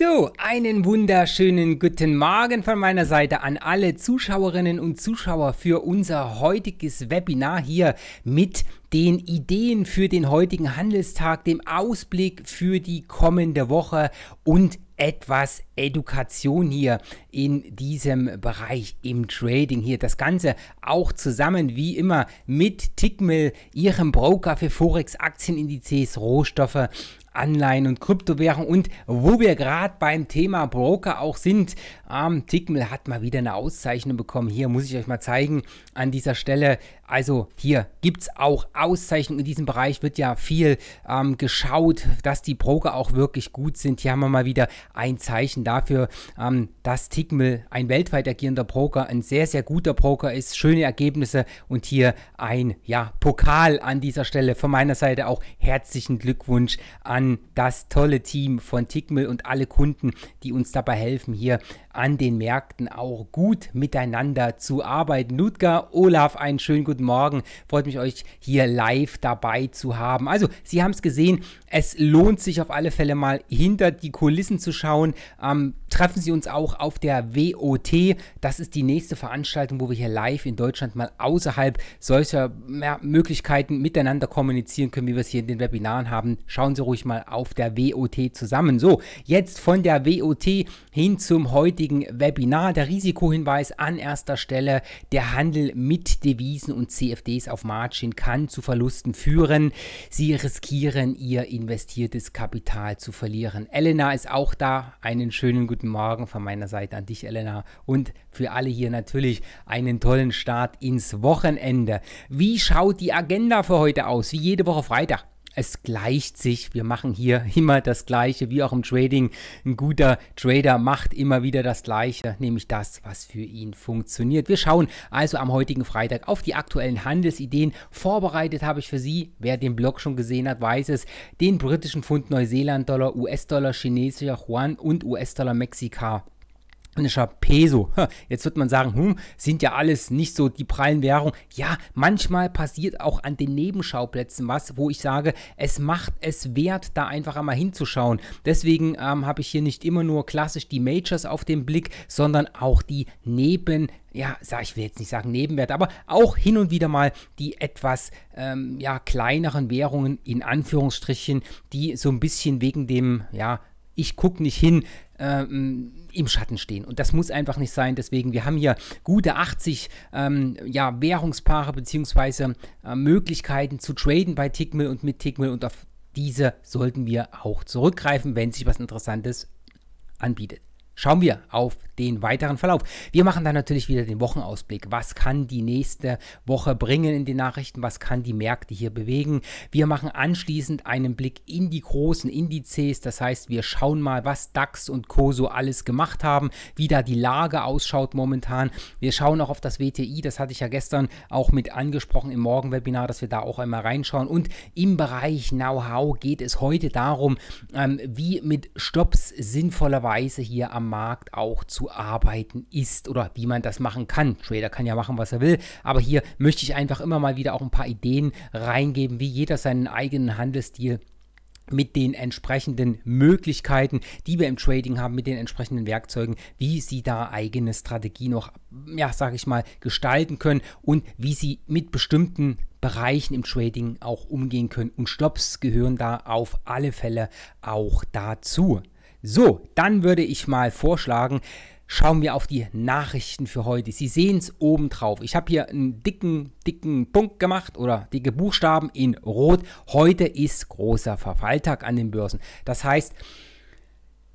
So, einen wunderschönen guten Morgen von meiner Seite an alle Zuschauerinnen und Zuschauer für unser heutiges Webinar hier mit den Ideen für den heutigen Handelstag, dem Ausblick für die kommende Woche und etwas Education hier in diesem Bereich im Trading hier. Das Ganze auch zusammen wie immer mit Tickmill, Ihrem Broker für Forex, Aktienindizes, Rohstoffe Anleihen und Kryptowährungen. Und wo wir gerade beim Thema Broker auch sind, ähm, Tickmill hat mal wieder eine Auszeichnung bekommen. Hier muss ich euch mal zeigen an dieser Stelle also hier gibt es auch Auszeichnungen in diesem Bereich, wird ja viel ähm, geschaut, dass die Broker auch wirklich gut sind. Hier haben wir mal wieder ein Zeichen dafür, ähm, dass Tickmill ein weltweit agierender Broker, ein sehr, sehr guter Broker ist, schöne Ergebnisse und hier ein ja, Pokal an dieser Stelle. Von meiner Seite auch herzlichen Glückwunsch an das tolle Team von Tickmill und alle Kunden, die uns dabei helfen, hier an den Märkten auch gut miteinander zu arbeiten. Ludger, Olaf, einen schönen guten Morgen. Freut mich, euch hier live dabei zu haben. Also, Sie haben es gesehen, es lohnt sich auf alle Fälle mal hinter die Kulissen zu schauen. Ähm, treffen Sie uns auch auf der WOT. Das ist die nächste Veranstaltung, wo wir hier live in Deutschland mal außerhalb solcher ja, Möglichkeiten miteinander kommunizieren können, wie wir es hier in den Webinaren haben. Schauen Sie ruhig mal auf der WOT zusammen. So, jetzt von der WOT hin zum heutigen heutigen Webinar. Der Risikohinweis an erster Stelle, der Handel mit Devisen und CFDs auf Margin kann zu Verlusten führen. Sie riskieren ihr investiertes Kapital zu verlieren. Elena ist auch da. Einen schönen guten Morgen von meiner Seite an dich, Elena. Und für alle hier natürlich einen tollen Start ins Wochenende. Wie schaut die Agenda für heute aus? Wie jede Woche Freitag es gleicht sich. Wir machen hier immer das Gleiche, wie auch im Trading. Ein guter Trader macht immer wieder das Gleiche, nämlich das, was für ihn funktioniert. Wir schauen also am heutigen Freitag auf die aktuellen Handelsideen. Vorbereitet habe ich für Sie, wer den Blog schon gesehen hat, weiß es, den britischen Pfund Neuseeland-Dollar, US-Dollar, chinesischer Yuan und US-Dollar Mexika indischer Peso. Jetzt wird man sagen, hm, sind ja alles nicht so die prallen Währungen. Ja, manchmal passiert auch an den Nebenschauplätzen was, wo ich sage, es macht es wert, da einfach einmal hinzuschauen. Deswegen ähm, habe ich hier nicht immer nur klassisch die Majors auf dem Blick, sondern auch die Neben ja, sag, ich will jetzt nicht sagen Nebenwert, aber auch hin und wieder mal die etwas ähm, ja, kleineren Währungen in Anführungsstrichen, die so ein bisschen wegen dem ja, ich gucke nicht hin, ähm, im Schatten stehen. Und das muss einfach nicht sein. Deswegen, wir haben hier gute 80 ähm, ja, Währungspaare bzw. Äh, Möglichkeiten zu traden bei Tickmill und mit Tickmill und auf diese sollten wir auch zurückgreifen, wenn sich was Interessantes anbietet schauen wir auf den weiteren Verlauf. Wir machen dann natürlich wieder den Wochenausblick. Was kann die nächste Woche bringen in den Nachrichten? Was kann die Märkte hier bewegen? Wir machen anschließend einen Blick in die großen Indizes. Das heißt, wir schauen mal, was DAX und Co. so alles gemacht haben, wie da die Lage ausschaut momentan. Wir schauen auch auf das WTI. Das hatte ich ja gestern auch mit angesprochen im Morgenwebinar, dass wir da auch einmal reinschauen. Und im Bereich Know-how geht es heute darum, ähm, wie mit Stops sinnvollerweise hier am Markt auch zu arbeiten ist oder wie man das machen kann. Trader kann ja machen, was er will, aber hier möchte ich einfach immer mal wieder auch ein paar Ideen reingeben, wie jeder seinen eigenen Handelsstil mit den entsprechenden Möglichkeiten, die wir im Trading haben, mit den entsprechenden Werkzeugen, wie sie da eigene Strategie noch, ja, sage ich mal, gestalten können und wie sie mit bestimmten Bereichen im Trading auch umgehen können. Und Stops gehören da auf alle Fälle auch dazu. So, dann würde ich mal vorschlagen, schauen wir auf die Nachrichten für heute. Sie sehen es oben drauf. Ich habe hier einen dicken, dicken Punkt gemacht oder dicke Buchstaben in Rot. Heute ist großer Verfalltag an den Börsen. Das heißt,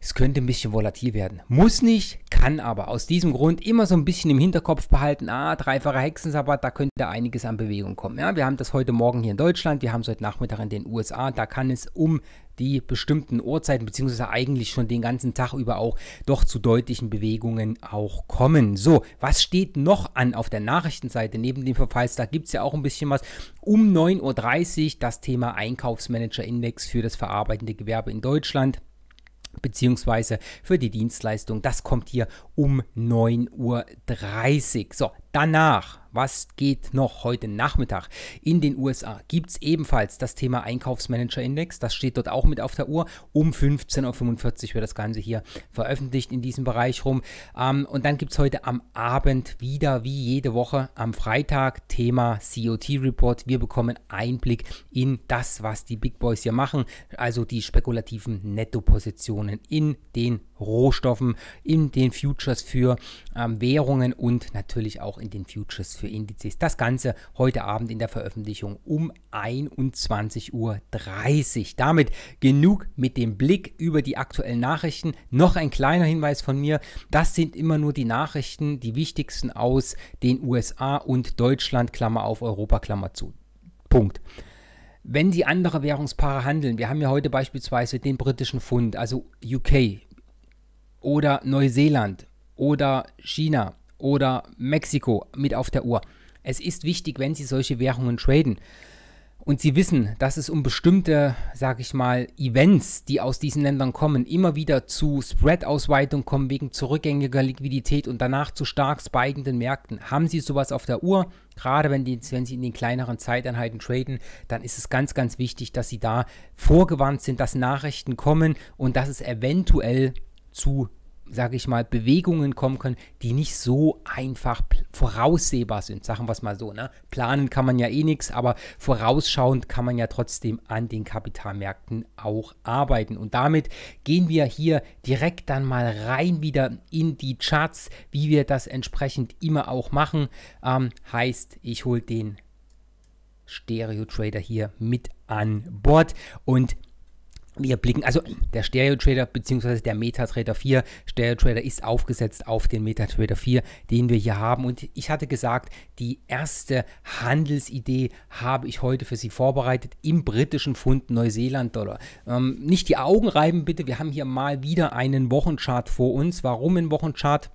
es könnte ein bisschen volatil werden. Muss nicht, kann aber. Aus diesem Grund immer so ein bisschen im Hinterkopf behalten, ah, dreifacher Hexensabbat, da könnte einiges an Bewegung kommen. Ja, wir haben das heute Morgen hier in Deutschland, wir haben es heute Nachmittag in den USA, da kann es um die bestimmten Uhrzeiten, beziehungsweise eigentlich schon den ganzen Tag über auch, doch zu deutlichen Bewegungen auch kommen. So, was steht noch an auf der Nachrichtenseite? Neben dem Verfallstag gibt es ja auch ein bisschen was. Um 9.30 Uhr das Thema Einkaufsmanager-Index für das verarbeitende Gewerbe in Deutschland beziehungsweise für die Dienstleistung. Das kommt hier um 9.30 Uhr. So, danach was geht noch heute Nachmittag? In den USA gibt es ebenfalls das Thema Einkaufsmanager-Index. Das steht dort auch mit auf der Uhr. Um 15.45 Uhr wird das Ganze hier veröffentlicht in diesem Bereich rum. Ähm, und dann gibt es heute am Abend wieder, wie jede Woche, am Freitag Thema COT-Report. Wir bekommen Einblick in das, was die Big Boys hier machen, also die spekulativen Nettopositionen in den Rohstoffen, in den Futures für ähm, Währungen und natürlich auch in den Futures für für Indizes. Das Ganze heute Abend in der Veröffentlichung um 21.30 Uhr. Damit genug mit dem Blick über die aktuellen Nachrichten. Noch ein kleiner Hinweis von mir. Das sind immer nur die Nachrichten, die wichtigsten aus den USA und Deutschland, Klammer auf Europa, Klammer zu. Punkt wenn die andere Währungspaare handeln, wir haben ja heute beispielsweise den britischen Pfund, also UK oder Neuseeland oder China oder Mexiko mit auf der Uhr. Es ist wichtig, wenn Sie solche Währungen traden und Sie wissen, dass es um bestimmte, sage ich mal, Events, die aus diesen Ländern kommen, immer wieder zu Spread-Ausweitung kommen wegen zurückgängiger Liquidität und danach zu stark spikenden Märkten. Haben Sie sowas auf der Uhr? Gerade wenn, die, wenn Sie in den kleineren Zeiteinheiten traden, dann ist es ganz, ganz wichtig, dass Sie da vorgewarnt sind, dass Nachrichten kommen und dass es eventuell zu sage ich mal, Bewegungen kommen können, die nicht so einfach voraussehbar sind. Sagen wir es mal so. Ne? Planen kann man ja eh nichts, aber vorausschauend kann man ja trotzdem an den Kapitalmärkten auch arbeiten. Und damit gehen wir hier direkt dann mal rein wieder in die Charts, wie wir das entsprechend immer auch machen. Ähm, heißt, ich hole den Stereo Trader hier mit an Bord und wir blicken, also der Stereo-Trader bzw. der MetaTrader 4, Stereo-Trader ist aufgesetzt auf den MetaTrader 4, den wir hier haben. Und ich hatte gesagt, die erste Handelsidee habe ich heute für Sie vorbereitet im britischen Pfund Neuseeland-Dollar. Ähm, nicht die Augen reiben bitte, wir haben hier mal wieder einen Wochenchart vor uns. Warum ein Wochenchart?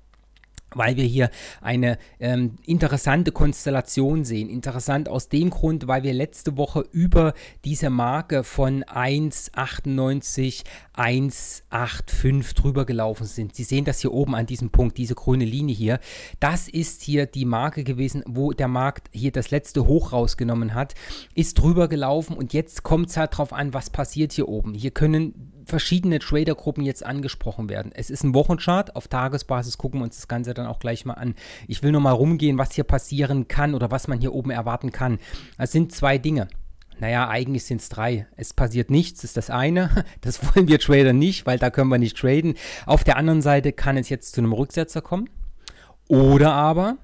weil wir hier eine ähm, interessante Konstellation sehen. Interessant aus dem Grund, weil wir letzte Woche über diese Marke von 1,98, 1,85 drüber gelaufen sind. Sie sehen das hier oben an diesem Punkt, diese grüne Linie hier. Das ist hier die Marke gewesen, wo der Markt hier das letzte Hoch rausgenommen hat, ist drüber gelaufen und jetzt kommt es halt drauf an, was passiert hier oben. Hier können verschiedene Tradergruppen jetzt angesprochen werden. Es ist ein Wochenchart, auf Tagesbasis gucken wir uns das Ganze dann auch gleich mal an. Ich will nochmal rumgehen, was hier passieren kann oder was man hier oben erwarten kann. Es sind zwei Dinge. Naja, eigentlich sind es drei. Es passiert nichts, ist das eine. Das wollen wir Trader nicht, weil da können wir nicht traden. Auf der anderen Seite kann es jetzt zu einem Rücksetzer kommen. Oder aber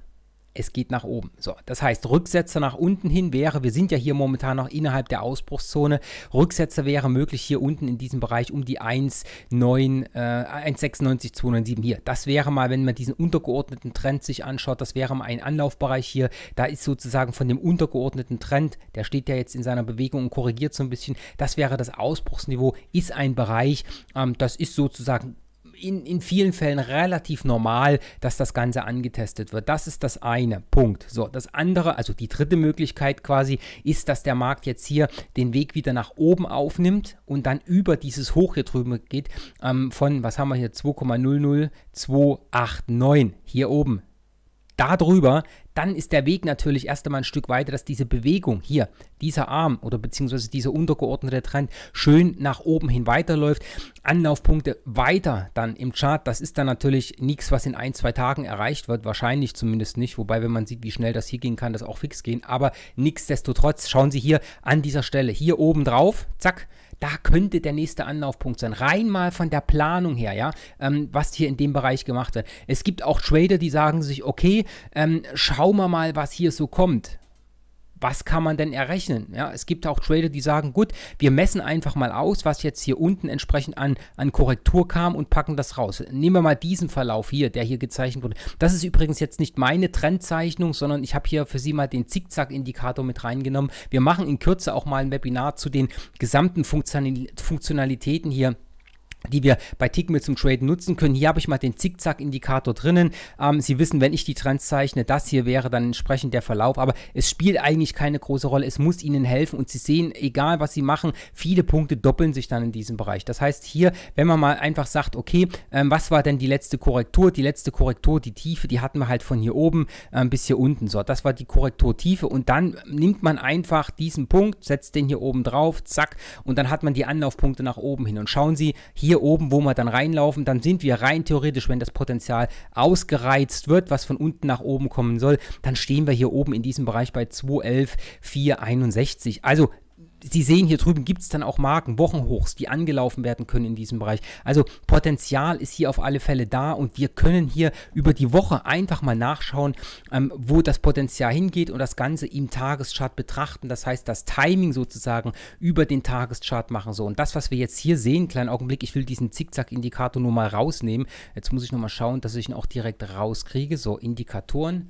es geht nach oben. So, das heißt, Rücksetzer nach unten hin wäre, wir sind ja hier momentan noch innerhalb der Ausbruchszone, Rücksetzer wäre möglich hier unten in diesem Bereich um die 1,9, äh, 1,96, 297 hier. Das wäre mal, wenn man diesen untergeordneten Trend sich anschaut, das wäre mal ein Anlaufbereich hier. Da ist sozusagen von dem untergeordneten Trend, der steht ja jetzt in seiner Bewegung und korrigiert so ein bisschen, das wäre das Ausbruchsniveau, ist ein Bereich, ähm, das ist sozusagen in, in vielen Fällen relativ normal, dass das Ganze angetestet wird. Das ist das eine. Punkt. So, das andere, also die dritte Möglichkeit quasi, ist, dass der Markt jetzt hier den Weg wieder nach oben aufnimmt und dann über dieses Hoch hier drüben geht ähm, von, was haben wir hier, 2,00289 hier oben darüber, dann ist der Weg natürlich erst einmal ein Stück weiter, dass diese Bewegung hier, dieser Arm oder beziehungsweise dieser untergeordnete Trend schön nach oben hin weiterläuft. Anlaufpunkte weiter dann im Chart, das ist dann natürlich nichts, was in ein, zwei Tagen erreicht wird, wahrscheinlich zumindest nicht, wobei wenn man sieht, wie schnell das hier gehen kann, das auch fix gehen, aber nichtsdestotrotz schauen Sie hier an dieser Stelle, hier oben drauf, zack, da könnte der nächste Anlaufpunkt sein. Rein mal von der Planung her, ja, ähm, was hier in dem Bereich gemacht wird. Es gibt auch Trader, die sagen sich, okay, ähm, schauen wir mal, was hier so kommt was kann man denn errechnen? Ja, es gibt auch Trader, die sagen, gut, wir messen einfach mal aus, was jetzt hier unten entsprechend an, an Korrektur kam und packen das raus. Nehmen wir mal diesen Verlauf hier, der hier gezeichnet wurde. Das ist übrigens jetzt nicht meine Trendzeichnung, sondern ich habe hier für Sie mal den Zickzack-Indikator mit reingenommen. Wir machen in Kürze auch mal ein Webinar zu den gesamten Funktionalitäten hier die wir bei Tickmill zum Traden nutzen können. Hier habe ich mal den Zickzack-Indikator drinnen. Ähm, Sie wissen, wenn ich die Trends zeichne, das hier wäre dann entsprechend der Verlauf. Aber es spielt eigentlich keine große Rolle. Es muss Ihnen helfen und Sie sehen, egal was Sie machen, viele Punkte doppeln sich dann in diesem Bereich. Das heißt hier, wenn man mal einfach sagt, okay, ähm, was war denn die letzte Korrektur? Die letzte Korrektur, die Tiefe, die hatten wir halt von hier oben ähm, bis hier unten. So, das war die Korrekturtiefe und dann nimmt man einfach diesen Punkt, setzt den hier oben drauf, zack, und dann hat man die Anlaufpunkte nach oben hin. Und schauen Sie, hier hier oben, wo wir dann reinlaufen, dann sind wir rein theoretisch, wenn das Potenzial ausgereizt wird, was von unten nach oben kommen soll, dann stehen wir hier oben in diesem Bereich bei 211,461. Also Sie sehen hier drüben gibt es dann auch Marken, Wochenhochs, die angelaufen werden können in diesem Bereich. Also Potenzial ist hier auf alle Fälle da und wir können hier über die Woche einfach mal nachschauen, ähm, wo das Potenzial hingeht und das Ganze im Tageschart betrachten. Das heißt, das Timing sozusagen über den Tageschart machen. So, und das, was wir jetzt hier sehen, kleinen Augenblick, ich will diesen Zickzack-Indikator nur mal rausnehmen. Jetzt muss ich nochmal schauen, dass ich ihn auch direkt rauskriege. So, Indikatoren.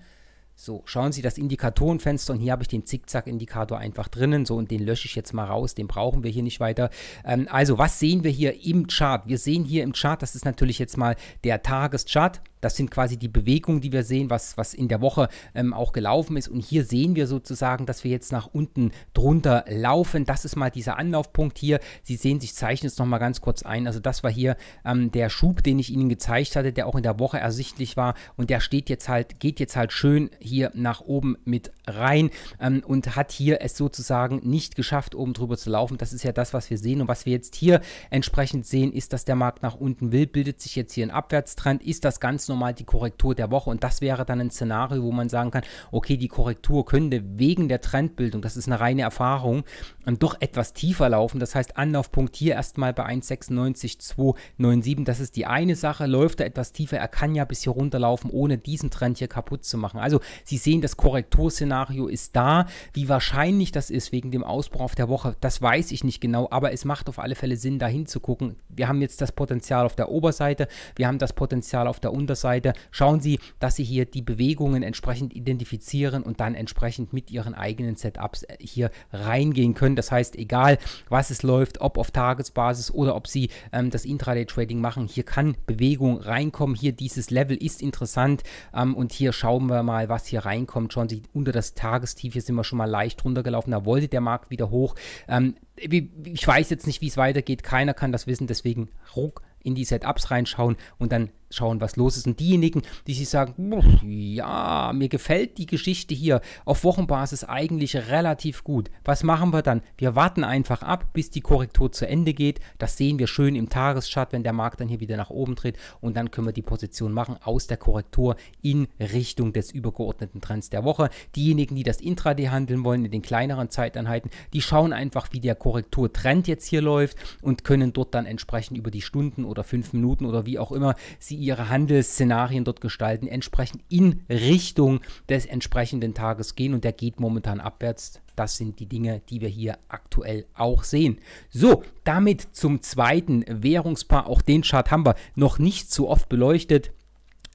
So, schauen Sie das Indikatorenfenster und hier habe ich den Zickzack-Indikator einfach drinnen. So, und den lösche ich jetzt mal raus, den brauchen wir hier nicht weiter. Ähm, also, was sehen wir hier im Chart? Wir sehen hier im Chart, das ist natürlich jetzt mal der Tageschart. Das sind quasi die Bewegungen, die wir sehen, was, was in der Woche ähm, auch gelaufen ist. Und hier sehen wir sozusagen, dass wir jetzt nach unten drunter laufen. Das ist mal dieser Anlaufpunkt hier. Sie sehen, ich zeichne es nochmal ganz kurz ein. Also das war hier ähm, der Schub, den ich Ihnen gezeigt hatte, der auch in der Woche ersichtlich war. Und der steht jetzt halt, geht jetzt halt schön hier nach oben mit rein ähm, und hat hier es sozusagen nicht geschafft, oben drüber zu laufen. Das ist ja das, was wir sehen. Und was wir jetzt hier entsprechend sehen, ist, dass der Markt nach unten will, bildet sich jetzt hier ein Abwärtstrend. Ist das ganz normal? nochmal die Korrektur der Woche. Und das wäre dann ein Szenario, wo man sagen kann, okay, die Korrektur könnte wegen der Trendbildung, das ist eine reine Erfahrung, ähm, doch etwas tiefer laufen. Das heißt, Anlaufpunkt hier erstmal bei 1,96,297. Das ist die eine Sache. Läuft er etwas tiefer, er kann ja bis hier runterlaufen, ohne diesen Trend hier kaputt zu machen. Also Sie sehen, das Korrekturszenario ist da. Wie wahrscheinlich das ist wegen dem Ausbruch auf der Woche, das weiß ich nicht genau, aber es macht auf alle Fälle Sinn, dahin zu gucken. Wir haben jetzt das Potenzial auf der Oberseite, wir haben das Potenzial auf der Unterseite Webseite. Schauen Sie, dass Sie hier die Bewegungen entsprechend identifizieren und dann entsprechend mit Ihren eigenen Setups äh, hier reingehen können. Das heißt, egal was es läuft, ob auf Tagesbasis oder ob Sie ähm, das Intraday-Trading machen, hier kann Bewegung reinkommen. Hier dieses Level ist interessant ähm, und hier schauen wir mal, was hier reinkommt. Schauen Sie, unter das Tagestief, hier sind wir schon mal leicht runtergelaufen, da wollte der Markt wieder hoch. Ähm, ich weiß jetzt nicht, wie es weitergeht, keiner kann das wissen, deswegen ruck in die Setups reinschauen und dann schauen, was los ist. Und diejenigen, die sich sagen, ja, mir gefällt die Geschichte hier auf Wochenbasis eigentlich relativ gut. Was machen wir dann? Wir warten einfach ab, bis die Korrektur zu Ende geht. Das sehen wir schön im Tageschart, wenn der Markt dann hier wieder nach oben dreht. Und dann können wir die Position machen aus der Korrektur in Richtung des übergeordneten Trends der Woche. Diejenigen, die das Intraday handeln wollen in den kleineren Zeiteinheiten, die schauen einfach, wie der Korrekturtrend jetzt hier läuft und können dort dann entsprechend über die Stunden oder fünf Minuten oder wie auch immer sie ihre Handelsszenarien dort gestalten, entsprechend in Richtung des entsprechenden Tages gehen und der geht momentan abwärts. Das sind die Dinge, die wir hier aktuell auch sehen. So, damit zum zweiten Währungspaar. Auch den Chart haben wir noch nicht so oft beleuchtet.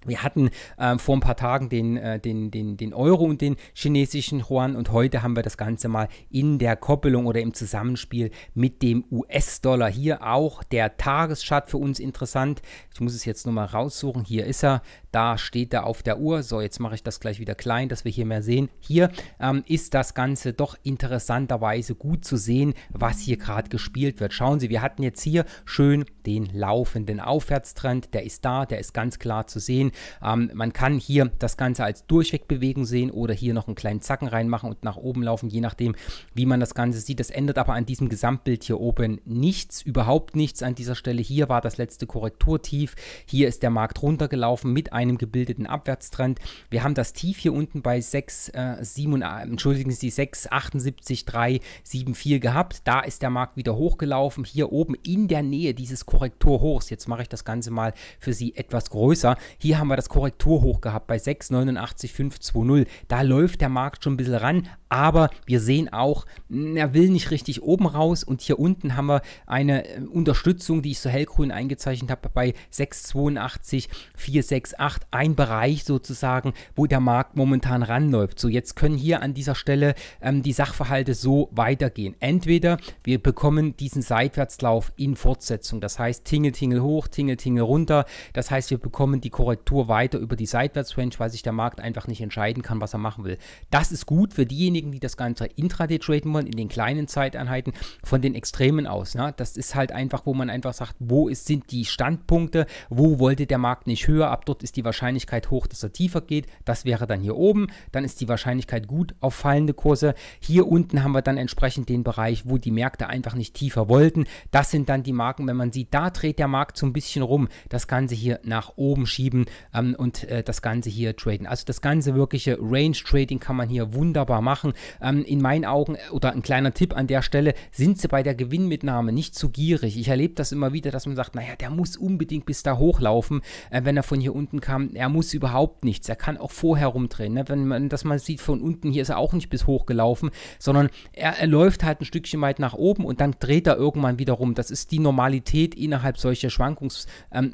Wir hatten ähm, vor ein paar Tagen den, äh, den, den, den Euro und den chinesischen Yuan und heute haben wir das Ganze mal in der Koppelung oder im Zusammenspiel mit dem US-Dollar. Hier auch der Tageschart für uns interessant. Ich muss es jetzt nur mal raussuchen. Hier ist er. Da steht er auf der Uhr. So, jetzt mache ich das gleich wieder klein, dass wir hier mehr sehen. Hier ähm, ist das Ganze doch interessanterweise gut zu sehen, was hier gerade gespielt wird. Schauen Sie, wir hatten jetzt hier schön den laufenden Aufwärtstrend. Der ist da, der ist ganz klar zu sehen. Ähm, man kann hier das Ganze als Durchwegbewegung sehen oder hier noch einen kleinen Zacken reinmachen und nach oben laufen, je nachdem, wie man das Ganze sieht. Das ändert aber an diesem Gesamtbild hier oben nichts, überhaupt nichts an dieser Stelle. Hier war das letzte Korrekturtief. Hier ist der Markt runtergelaufen mit einem einem gebildeten Abwärtstrend. Wir haben das Tief hier unten bei 6,78374 äh, äh gehabt. Da ist der Markt wieder hochgelaufen. Hier oben in der Nähe dieses Korrekturhochs. Jetzt mache ich das Ganze mal für Sie etwas größer. Hier haben wir das Korrekturhoch gehabt bei 6,89,520. Da läuft der Markt schon ein bisschen ran, aber wir sehen auch, er will nicht richtig oben raus und hier unten haben wir eine äh, Unterstützung, die ich so hellgrün eingezeichnet habe bei 682, 468, ein Bereich sozusagen, wo der Markt momentan ranläuft. So, jetzt können hier an dieser Stelle ähm, die Sachverhalte so weitergehen. Entweder wir bekommen diesen Seitwärtslauf in Fortsetzung, das heißt Tingel, Tingel hoch, Tingel, Tingel runter, das heißt wir bekommen die Korrektur weiter über die Seitwärtsrange, weil sich der Markt einfach nicht entscheiden kann, was er machen will. Das ist gut für diejenigen, diejenigen, die das Ganze intraday traden wollen, in den kleinen Zeiteinheiten, von den Extremen aus. Ne? Das ist halt einfach, wo man einfach sagt, wo ist, sind die Standpunkte, wo wollte der Markt nicht höher, ab dort ist die Wahrscheinlichkeit hoch, dass er tiefer geht, das wäre dann hier oben, dann ist die Wahrscheinlichkeit gut auf fallende Kurse. Hier unten haben wir dann entsprechend den Bereich, wo die Märkte einfach nicht tiefer wollten. Das sind dann die Marken, wenn man sieht, da dreht der Markt so ein bisschen rum, das Ganze hier nach oben schieben ähm, und äh, das Ganze hier traden. Also das ganze wirkliche Range Trading kann man hier wunderbar machen machen. Ähm, in meinen Augen, äh, oder ein kleiner Tipp an der Stelle, sind sie bei der Gewinnmitnahme nicht zu gierig. Ich erlebe das immer wieder, dass man sagt, naja, der muss unbedingt bis da hochlaufen, äh, wenn er von hier unten kam. Er muss überhaupt nichts. Er kann auch vorher rumdrehen. Ne? Wenn man das mal sieht, von unten hier ist er auch nicht bis hochgelaufen, sondern er, er läuft halt ein Stückchen weit nach oben und dann dreht er irgendwann wieder rum. Das ist die Normalität innerhalb solcher Schwankungsranges. Ähm,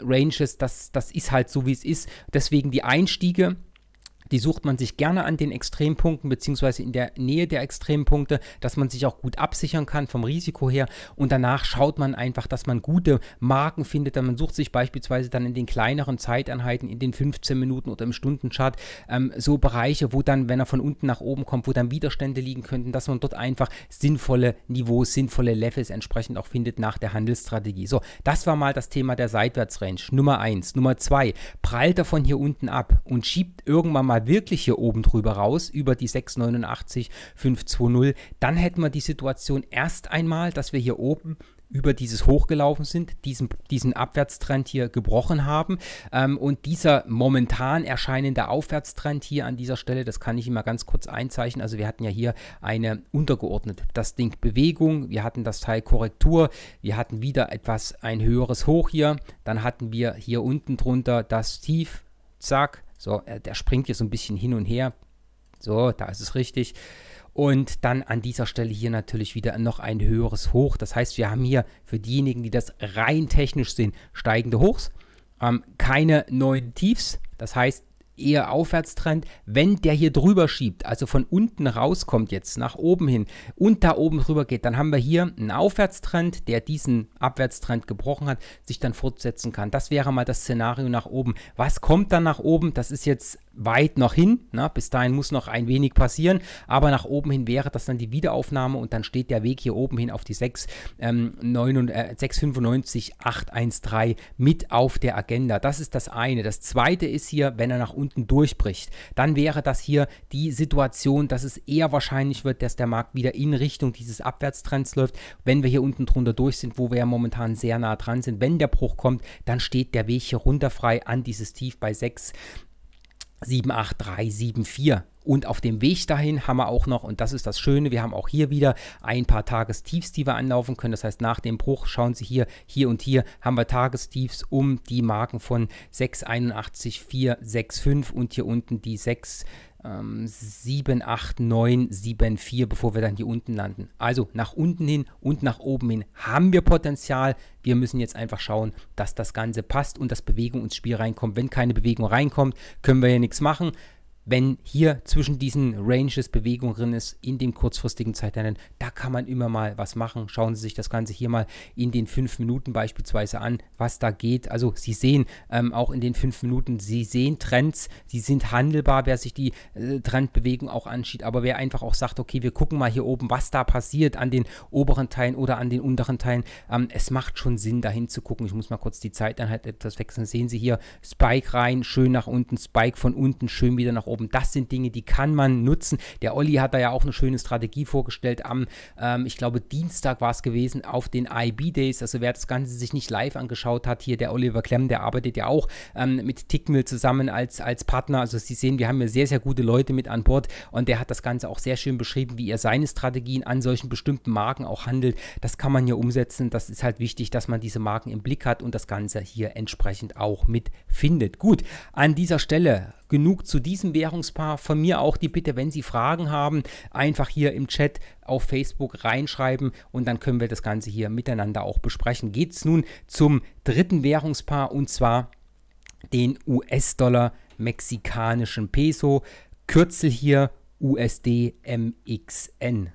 das, das ist halt so, wie es ist. Deswegen die Einstiege die sucht man sich gerne an den Extrempunkten beziehungsweise in der Nähe der Extrempunkte, dass man sich auch gut absichern kann vom Risiko her. Und danach schaut man einfach, dass man gute Marken findet. Dann man sucht sich beispielsweise dann in den kleineren Zeiteinheiten, in den 15 Minuten oder im Stundenchart, ähm, so Bereiche, wo dann, wenn er von unten nach oben kommt, wo dann Widerstände liegen könnten, dass man dort einfach sinnvolle Niveaus, sinnvolle Levels entsprechend auch findet nach der Handelsstrategie. So, das war mal das Thema der Seitwärtsrange. Nummer eins, Nummer zwei, prallt davon hier unten ab und schiebt irgendwann mal mal wirklich hier oben drüber raus, über die 689 520, dann hätten wir die Situation erst einmal, dass wir hier oben über dieses hochgelaufen sind, diesen, diesen Abwärtstrend hier gebrochen haben. Ähm, und dieser momentan erscheinende Aufwärtstrend hier an dieser Stelle, das kann ich immer ganz kurz einzeichnen. Also wir hatten ja hier eine untergeordnet, das Ding Bewegung, wir hatten das Teil Korrektur, wir hatten wieder etwas ein höheres Hoch hier, dann hatten wir hier unten drunter das Tief, zack, so, äh, der springt jetzt so ein bisschen hin und her. So, da ist es richtig. Und dann an dieser Stelle hier natürlich wieder noch ein höheres Hoch. Das heißt, wir haben hier für diejenigen, die das rein technisch sehen, steigende Hochs, ähm, keine neuen Tiefs. Das heißt, eher Aufwärtstrend. Wenn der hier drüber schiebt, also von unten rauskommt jetzt, nach oben hin und da oben drüber geht, dann haben wir hier einen Aufwärtstrend, der diesen Abwärtstrend gebrochen hat, sich dann fortsetzen kann. Das wäre mal das Szenario nach oben. Was kommt dann nach oben? Das ist jetzt weit noch hin. Na, ne? bis dahin muss noch ein wenig passieren, aber nach oben hin wäre das dann die Wiederaufnahme und dann steht der Weg hier oben hin auf die 6, ähm, 9, äh, 695, 813 mit auf der Agenda. Das ist das eine. Das zweite ist hier, wenn er nach unten unten durchbricht, dann wäre das hier die Situation, dass es eher wahrscheinlich wird, dass der Markt wieder in Richtung dieses Abwärtstrends läuft. Wenn wir hier unten drunter durch sind, wo wir ja momentan sehr nah dran sind, wenn der Bruch kommt, dann steht der Weg hier runter frei an dieses Tief bei 6 78374. Und auf dem Weg dahin haben wir auch noch, und das ist das Schöne, wir haben auch hier wieder ein paar Tagestiefs, die wir anlaufen können. Das heißt, nach dem Bruch, schauen Sie hier, hier und hier, haben wir Tagestiefs um die Marken von 681,465 und hier unten die 6 ähm, 7, 8, 9, 7, 4, bevor wir dann hier unten landen. Also nach unten hin und nach oben hin haben wir Potenzial. Wir müssen jetzt einfach schauen, dass das Ganze passt und dass Bewegung ins Spiel reinkommt. Wenn keine Bewegung reinkommt, können wir hier nichts machen wenn hier zwischen diesen Ranges Bewegung drin ist, in dem kurzfristigen Zeiteinheiten, da kann man immer mal was machen. Schauen Sie sich das Ganze hier mal in den fünf Minuten beispielsweise an, was da geht. Also Sie sehen ähm, auch in den fünf Minuten, Sie sehen Trends, Sie sind handelbar, wer sich die äh, Trendbewegung auch anschaut. Aber wer einfach auch sagt, okay, wir gucken mal hier oben, was da passiert an den oberen Teilen oder an den unteren Teilen. Ähm, es macht schon Sinn, dahin zu gucken. Ich muss mal kurz die Zeiteinheit etwas wechseln. Sehen Sie hier Spike rein, schön nach unten, Spike von unten, schön wieder nach oben oben. Das sind Dinge, die kann man nutzen. Der Olli hat da ja auch eine schöne Strategie vorgestellt am, ähm, ich glaube, Dienstag war es gewesen, auf den IB Days. Also wer das Ganze sich nicht live angeschaut hat, hier der Oliver Klemm, der arbeitet ja auch ähm, mit Tickmill zusammen als, als Partner. Also Sie sehen, wir haben ja sehr, sehr gute Leute mit an Bord und der hat das Ganze auch sehr schön beschrieben, wie er seine Strategien an solchen bestimmten Marken auch handelt. Das kann man hier umsetzen. Das ist halt wichtig, dass man diese Marken im Blick hat und das Ganze hier entsprechend auch mitfindet. Gut, an dieser Stelle genug zu diesem Währungspaar. Von mir auch die Bitte, wenn Sie Fragen haben, einfach hier im Chat auf Facebook reinschreiben und dann können wir das Ganze hier miteinander auch besprechen. Geht es nun zum dritten Währungspaar und zwar den US-Dollar mexikanischen Peso. Kürzel hier USDMXN.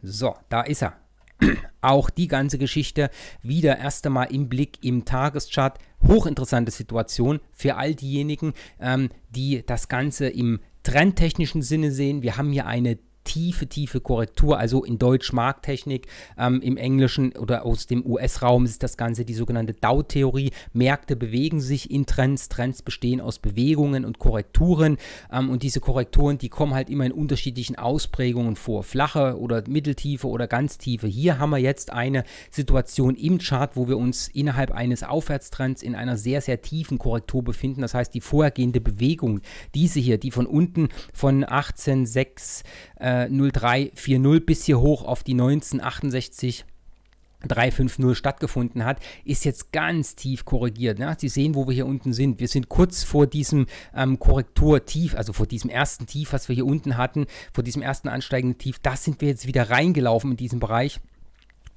So, da ist er. Auch die ganze Geschichte wieder erst einmal im Blick im Tageschart hochinteressante Situation für all diejenigen, ähm, die das Ganze im trendtechnischen Sinne sehen. Wir haben hier eine tiefe, tiefe Korrektur. Also in Deutsch Markttechnik, ähm, im Englischen oder aus dem US-Raum ist das Ganze die sogenannte Dow-Theorie. Märkte bewegen sich in Trends. Trends bestehen aus Bewegungen und Korrekturen. Ähm, und diese Korrekturen, die kommen halt immer in unterschiedlichen Ausprägungen vor. Flache oder mitteltiefe oder ganz tiefe. Hier haben wir jetzt eine Situation im Chart, wo wir uns innerhalb eines Aufwärtstrends in einer sehr, sehr tiefen Korrektur befinden. Das heißt, die vorhergehende Bewegung, diese hier, die von unten von 18,6 äh, 0340 äh, bis hier hoch auf die 1968 350 stattgefunden hat, ist jetzt ganz tief korrigiert. Ne? Sie sehen, wo wir hier unten sind. Wir sind kurz vor diesem ähm, Korrekturtief, also vor diesem ersten Tief, was wir hier unten hatten, vor diesem ersten ansteigenden Tief. Das sind wir jetzt wieder reingelaufen in diesem Bereich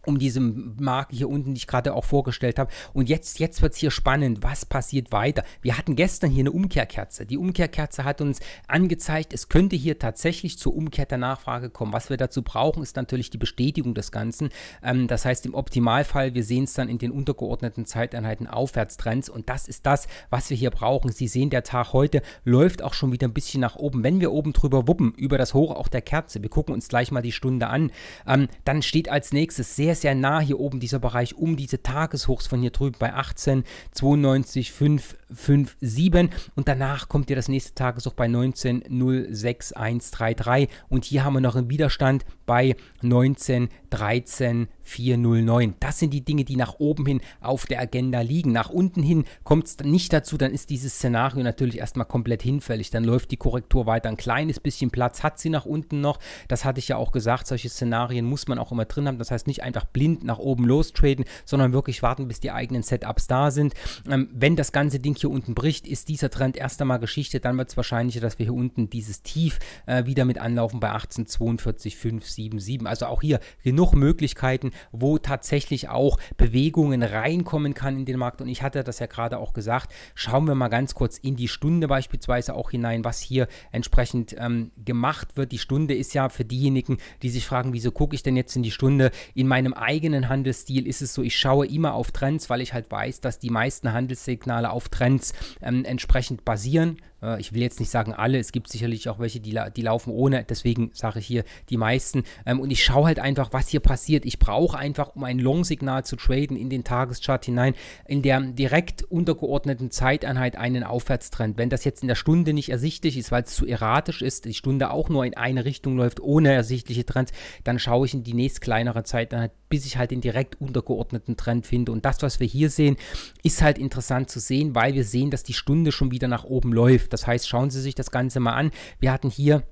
um diese Marke hier unten, die ich gerade auch vorgestellt habe. Und jetzt, jetzt wird es hier spannend, was passiert weiter. Wir hatten gestern hier eine Umkehrkerze. Die Umkehrkerze hat uns angezeigt, es könnte hier tatsächlich zur Umkehr der Nachfrage kommen. Was wir dazu brauchen, ist natürlich die Bestätigung des Ganzen. Ähm, das heißt, im Optimalfall, wir sehen es dann in den untergeordneten Zeiteinheiten Aufwärtstrends. Und das ist das, was wir hier brauchen. Sie sehen, der Tag heute läuft auch schon wieder ein bisschen nach oben. Wenn wir oben drüber wuppen, über das Hoch auch der Kerze, wir gucken uns gleich mal die Stunde an, ähm, dann steht als nächstes sehr, sehr, sehr nah hier oben dieser Bereich um diese Tageshochs von hier drüben bei 18, 92, 5, 5, 7 und danach kommt ihr das nächste Tageshoch bei 19, 0, 6, 1, 3, 3 und hier haben wir noch einen Widerstand bei 19, 13, 409. Das sind die Dinge, die nach oben hin auf der Agenda liegen. Nach unten hin kommt es nicht dazu, dann ist dieses Szenario natürlich erstmal komplett hinfällig. Dann läuft die Korrektur weiter. Ein kleines bisschen Platz hat sie nach unten noch. Das hatte ich ja auch gesagt. Solche Szenarien muss man auch immer drin haben. Das heißt nicht einfach blind nach oben lostraden, sondern wirklich warten, bis die eigenen Setups da sind. Ähm, wenn das ganze Ding hier unten bricht, ist dieser Trend erst einmal Geschichte. Dann wird es wahrscheinlicher, dass wir hier unten dieses Tief äh, wieder mit anlaufen bei 18,42,577. Also auch hier genug Möglichkeiten wo tatsächlich auch Bewegungen reinkommen kann in den Markt. Und ich hatte das ja gerade auch gesagt. Schauen wir mal ganz kurz in die Stunde beispielsweise auch hinein, was hier entsprechend ähm, gemacht wird. Die Stunde ist ja für diejenigen, die sich fragen, wieso gucke ich denn jetzt in die Stunde? In meinem eigenen Handelsstil ist es so, ich schaue immer auf Trends, weil ich halt weiß, dass die meisten Handelssignale auf Trends ähm, entsprechend basieren äh, ich will jetzt nicht sagen alle, es gibt sicherlich auch welche, die, die laufen ohne, deswegen sage ich hier die meisten. Ähm, und ich schaue halt einfach, was hier passiert. Ich brauche einfach, um ein Long-Signal zu traden, in den Tageschart hinein, in der direkt untergeordneten Zeiteinheit einen Aufwärtstrend. Wenn das jetzt in der Stunde nicht ersichtlich ist, weil es zu erratisch ist, die Stunde auch nur in eine Richtung läuft, ohne ersichtliche Trends, dann schaue ich in die nächst kleinere Zeiteinheit, bis ich halt den direkt untergeordneten Trend finde. Und das, was wir hier sehen, ist halt interessant zu sehen, weil wir sehen, dass die Stunde schon wieder nach oben läuft. Das heißt, schauen Sie sich das Ganze mal an. Wir hatten hier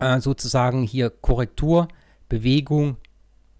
äh, sozusagen hier Korrektur, Bewegung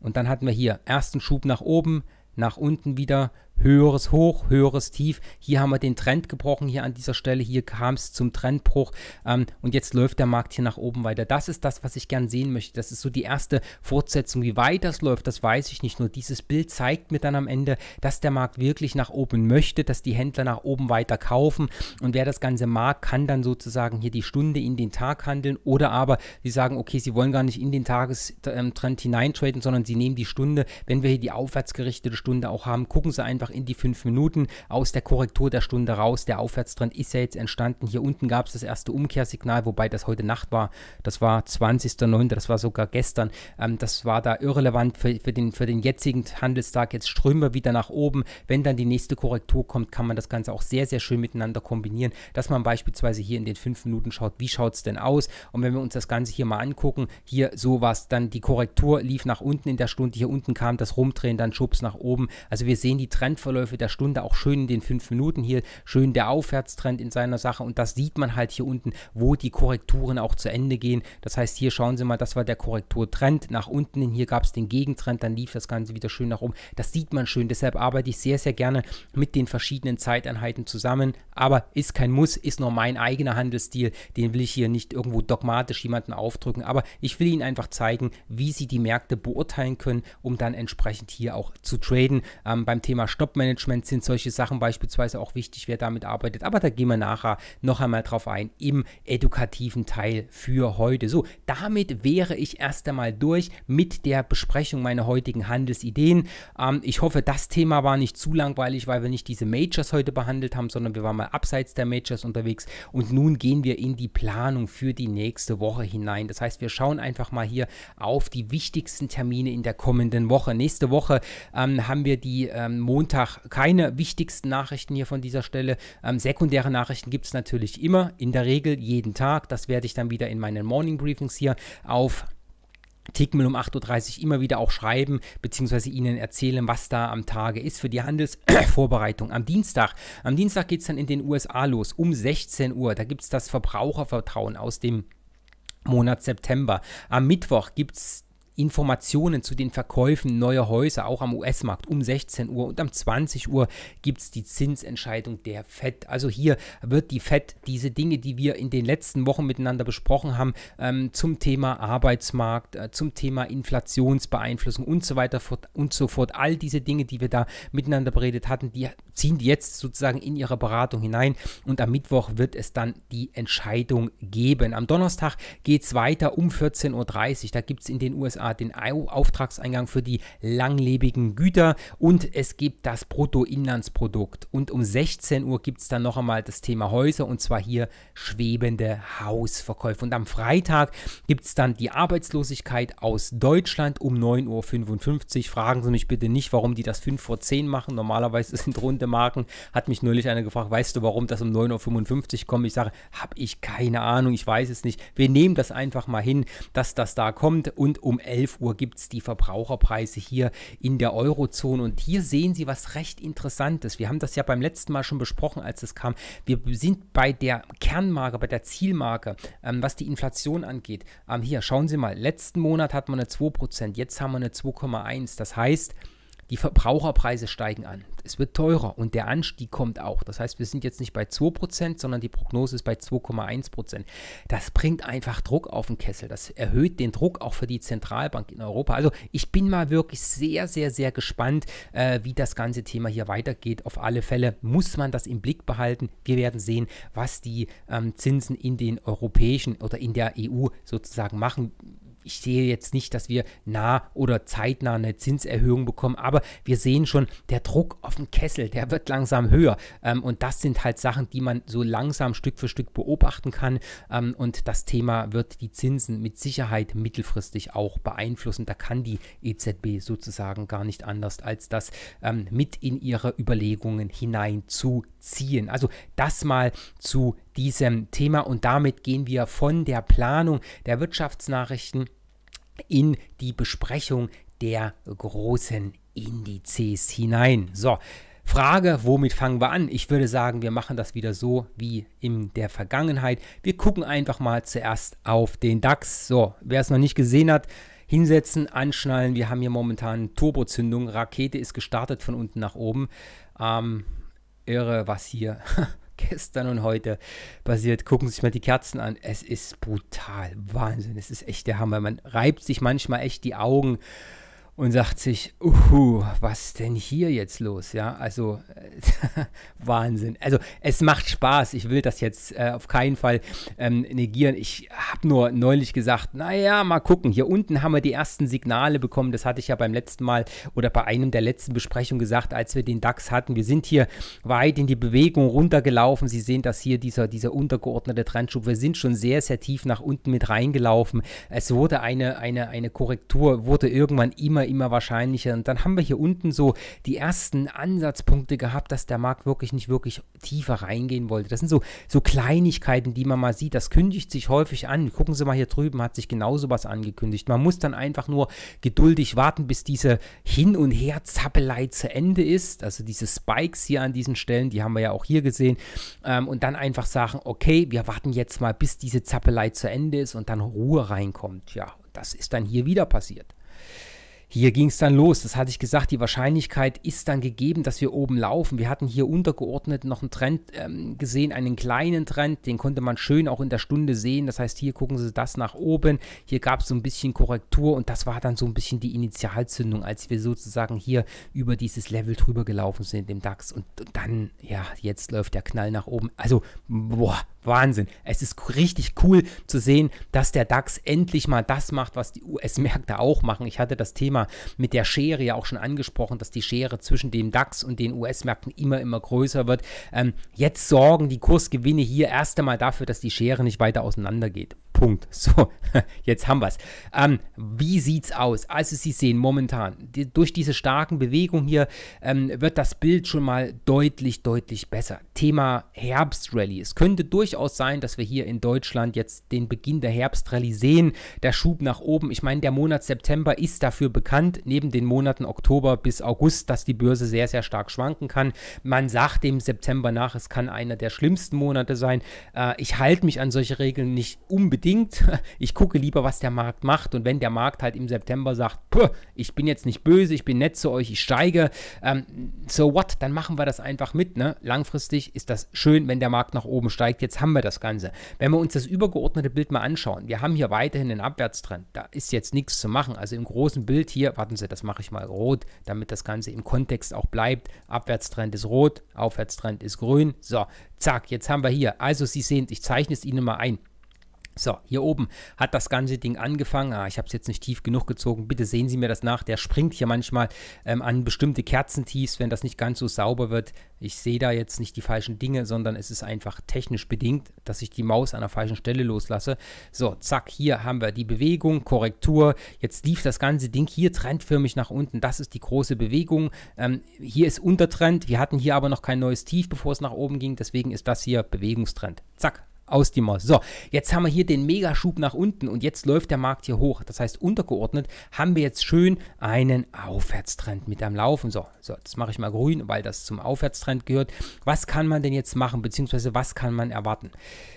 und dann hatten wir hier ersten Schub nach oben, nach unten wieder höheres Hoch, höheres Tief. Hier haben wir den Trend gebrochen, hier an dieser Stelle, hier kam es zum Trendbruch ähm, und jetzt läuft der Markt hier nach oben weiter. Das ist das, was ich gern sehen möchte. Das ist so die erste Fortsetzung. Wie weit das läuft, das weiß ich nicht. Nur dieses Bild zeigt mir dann am Ende, dass der Markt wirklich nach oben möchte, dass die Händler nach oben weiter kaufen und wer das Ganze mag, kann dann sozusagen hier die Stunde in den Tag handeln oder aber sie sagen, okay, sie wollen gar nicht in den Tagestrend hineintraden, sondern sie nehmen die Stunde, wenn wir hier die aufwärtsgerichtete Stunde auch haben, gucken sie einfach einfach in die fünf Minuten aus der Korrektur der Stunde raus. Der Aufwärtstrend ist ja jetzt entstanden. Hier unten gab es das erste Umkehrsignal, wobei das heute Nacht war. Das war 20.09., das war sogar gestern. Ähm, das war da irrelevant für, für, den, für den jetzigen Handelstag. Jetzt strömen wir wieder nach oben. Wenn dann die nächste Korrektur kommt, kann man das Ganze auch sehr, sehr schön miteinander kombinieren, dass man beispielsweise hier in den fünf Minuten schaut, wie schaut es denn aus? Und wenn wir uns das Ganze hier mal angucken, hier sowas, dann die Korrektur lief nach unten in der Stunde, hier unten kam das Rumdrehen, dann Schubs nach oben. Also wir sehen die Trend Trendverläufe der Stunde, auch schön in den fünf Minuten hier, schön der Aufwärtstrend in seiner Sache und das sieht man halt hier unten, wo die Korrekturen auch zu Ende gehen. Das heißt, hier schauen Sie mal, das war der Korrekturtrend nach unten, hier gab es den Gegentrend, dann lief das Ganze wieder schön nach oben. Das sieht man schön, deshalb arbeite ich sehr, sehr gerne mit den verschiedenen Zeiteinheiten zusammen, aber ist kein Muss, ist nur mein eigener Handelsstil, den will ich hier nicht irgendwo dogmatisch jemanden aufdrücken, aber ich will Ihnen einfach zeigen, wie Sie die Märkte beurteilen können, um dann entsprechend hier auch zu traden. Ähm, beim Thema Stopp Top-Management sind solche Sachen beispielsweise auch wichtig, wer damit arbeitet. Aber da gehen wir nachher noch einmal drauf ein im edukativen Teil für heute. So, damit wäre ich erst einmal durch mit der Besprechung meiner heutigen Handelsideen. Ähm, ich hoffe, das Thema war nicht zu langweilig, weil wir nicht diese Majors heute behandelt haben, sondern wir waren mal abseits der Majors unterwegs. Und nun gehen wir in die Planung für die nächste Woche hinein. Das heißt, wir schauen einfach mal hier auf die wichtigsten Termine in der kommenden Woche. Nächste Woche ähm, haben wir die ähm, Mond Tag keine wichtigsten Nachrichten hier von dieser Stelle. Ähm, sekundäre Nachrichten gibt es natürlich immer, in der Regel jeden Tag. Das werde ich dann wieder in meinen Morning Briefings hier auf Tickmill um 8.30 Uhr immer wieder auch schreiben, beziehungsweise Ihnen erzählen, was da am Tage ist für die Handelsvorbereitung. Am Dienstag, am Dienstag geht es dann in den USA los, um 16 Uhr. Da gibt es das Verbrauchervertrauen aus dem Monat September. Am Mittwoch gibt es Informationen zu den Verkäufen neuer Häuser, auch am US-Markt um 16 Uhr und am 20 Uhr gibt es die Zinsentscheidung der FED. Also hier wird die FED diese Dinge, die wir in den letzten Wochen miteinander besprochen haben, ähm, zum Thema Arbeitsmarkt, äh, zum Thema Inflationsbeeinflussung und so weiter fort und so fort, all diese Dinge, die wir da miteinander beredet hatten, die ziehen jetzt sozusagen in ihre Beratung hinein und am Mittwoch wird es dann die Entscheidung geben. Am Donnerstag geht es weiter um 14.30 Uhr. Da gibt es in den USA Art den Auftragseingang für die langlebigen Güter und es gibt das Bruttoinlandsprodukt. Und um 16 Uhr gibt es dann noch einmal das Thema Häuser und zwar hier schwebende Hausverkäufe. Und am Freitag gibt es dann die Arbeitslosigkeit aus Deutschland um 9.55 Uhr. Fragen Sie mich bitte nicht, warum die das 5 vor 10 machen. Normalerweise sind runde Marken. Hat mich neulich einer gefragt, weißt du, warum das um 9.55 Uhr kommt? Ich sage, habe ich keine Ahnung, ich weiß es nicht. Wir nehmen das einfach mal hin, dass das da kommt und um 11 11 Uhr gibt es die Verbraucherpreise hier in der Eurozone. Und hier sehen Sie was recht Interessantes. Wir haben das ja beim letzten Mal schon besprochen, als es kam. Wir sind bei der Kernmarke, bei der Zielmarke, ähm, was die Inflation angeht. Ähm, hier, schauen Sie mal, letzten Monat hatten wir eine 2%, jetzt haben wir eine 2,1. Das heißt, die Verbraucherpreise steigen an. Es wird teurer und der Anstieg kommt auch. Das heißt, wir sind jetzt nicht bei 2%, sondern die Prognose ist bei 2,1%. Das bringt einfach Druck auf den Kessel. Das erhöht den Druck auch für die Zentralbank in Europa. Also ich bin mal wirklich sehr, sehr, sehr gespannt, äh, wie das ganze Thema hier weitergeht. Auf alle Fälle muss man das im Blick behalten. Wir werden sehen, was die ähm, Zinsen in den europäischen oder in der EU sozusagen machen ich sehe jetzt nicht, dass wir nah oder zeitnah eine Zinserhöhung bekommen, aber wir sehen schon, der Druck auf dem Kessel, der wird langsam höher. Ähm, und das sind halt Sachen, die man so langsam Stück für Stück beobachten kann. Ähm, und das Thema wird die Zinsen mit Sicherheit mittelfristig auch beeinflussen. Da kann die EZB sozusagen gar nicht anders, als das ähm, mit in ihre Überlegungen hinein zu ziehen. Also das mal zu diesem Thema und damit gehen wir von der Planung der Wirtschaftsnachrichten in die Besprechung der großen Indizes hinein. So, Frage, womit fangen wir an? Ich würde sagen, wir machen das wieder so wie in der Vergangenheit. Wir gucken einfach mal zuerst auf den DAX. So, wer es noch nicht gesehen hat, hinsetzen, anschnallen. Wir haben hier momentan Turbozündung. Rakete ist gestartet von unten nach oben. Ähm, irre, was hier gestern und heute passiert. Gucken Sie sich mal die Kerzen an. Es ist brutal. Wahnsinn. Es ist echt der Hammer. Man reibt sich manchmal echt die Augen und sagt sich, uhu, was denn hier jetzt los? Ja, also Wahnsinn. Also es macht Spaß. Ich will das jetzt äh, auf keinen Fall ähm, negieren. Ich habe nur neulich gesagt, naja, mal gucken. Hier unten haben wir die ersten Signale bekommen. Das hatte ich ja beim letzten Mal oder bei einem der letzten Besprechungen gesagt, als wir den DAX hatten. Wir sind hier weit in die Bewegung runtergelaufen. Sie sehen das hier, dieser, dieser untergeordnete Trendschub. Wir sind schon sehr, sehr tief nach unten mit reingelaufen. Es wurde eine, eine, eine Korrektur, wurde irgendwann immer immer wahrscheinlicher. Und dann haben wir hier unten so die ersten Ansatzpunkte gehabt, dass der Markt wirklich nicht wirklich tiefer reingehen wollte. Das sind so, so Kleinigkeiten, die man mal sieht. Das kündigt sich häufig an. Gucken Sie mal hier drüben, hat sich genauso was angekündigt. Man muss dann einfach nur geduldig warten, bis diese Hin- und Her-Zappelei zu Ende ist. Also diese Spikes hier an diesen Stellen, die haben wir ja auch hier gesehen. Ähm, und dann einfach sagen, okay, wir warten jetzt mal, bis diese Zappelei zu Ende ist und dann Ruhe reinkommt. Ja, das ist dann hier wieder passiert. Hier ging es dann los. Das hatte ich gesagt. Die Wahrscheinlichkeit ist dann gegeben, dass wir oben laufen. Wir hatten hier untergeordnet noch einen Trend ähm, gesehen, einen kleinen Trend. Den konnte man schön auch in der Stunde sehen. Das heißt, hier gucken Sie das nach oben. Hier gab es so ein bisschen Korrektur und das war dann so ein bisschen die Initialzündung, als wir sozusagen hier über dieses Level drüber gelaufen sind im DAX. Und dann, ja, jetzt läuft der Knall nach oben. Also, boah, Wahnsinn. Es ist richtig cool zu sehen, dass der DAX endlich mal das macht, was die US-Märkte auch machen. Ich hatte das Thema mit der Schere ja auch schon angesprochen, dass die Schere zwischen dem DAX und den US-Märkten immer, immer größer wird. Ähm, jetzt sorgen die Kursgewinne hier erst einmal dafür, dass die Schere nicht weiter auseinandergeht. Punkt. So, jetzt haben wir es. Ähm, wie es aus? Also Sie sehen momentan, die, durch diese starken Bewegungen hier ähm, wird das Bild schon mal deutlich, deutlich besser. Thema Herbstrally. Es könnte durchaus sein, dass wir hier in Deutschland jetzt den Beginn der Herbstrally sehen. Der Schub nach oben. Ich meine, der Monat September ist dafür bekannt, neben den Monaten Oktober bis August, dass die Börse sehr, sehr stark schwanken kann. Man sagt dem September nach, es kann einer der schlimmsten Monate sein. Äh, ich halte mich an solche Regeln nicht unbedingt bedingt. Ich gucke lieber, was der Markt macht. Und wenn der Markt halt im September sagt, ich bin jetzt nicht böse, ich bin nett zu euch, ich steige, ähm, so what, dann machen wir das einfach mit. Ne? Langfristig ist das schön, wenn der Markt nach oben steigt. Jetzt haben wir das Ganze. Wenn wir uns das übergeordnete Bild mal anschauen, wir haben hier weiterhin einen Abwärtstrend. Da ist jetzt nichts zu machen. Also im großen Bild hier, warten Sie, das mache ich mal rot, damit das Ganze im Kontext auch bleibt. Abwärtstrend ist rot, Aufwärtstrend ist grün. So, zack, jetzt haben wir hier. Also Sie sehen, ich zeichne es Ihnen mal ein. So, hier oben hat das ganze Ding angefangen. Ah, ich habe es jetzt nicht tief genug gezogen. Bitte sehen Sie mir das nach. Der springt hier manchmal ähm, an bestimmte Kerzentiefs, wenn das nicht ganz so sauber wird. Ich sehe da jetzt nicht die falschen Dinge, sondern es ist einfach technisch bedingt, dass ich die Maus an der falschen Stelle loslasse. So, zack, hier haben wir die Bewegung, Korrektur. Jetzt lief das ganze Ding hier trendförmig nach unten. Das ist die große Bewegung. Ähm, hier ist Untertrend. Wir hatten hier aber noch kein neues Tief, bevor es nach oben ging. Deswegen ist das hier Bewegungstrend. Zack, aus die Maus. So, jetzt haben wir hier den Megaschub nach unten und jetzt läuft der Markt hier hoch. Das heißt, untergeordnet haben wir jetzt schön einen Aufwärtstrend mit am Laufen. So, so das mache ich mal grün, weil das zum Aufwärtstrend gehört. Was kann man denn jetzt machen, beziehungsweise was kann man erwarten?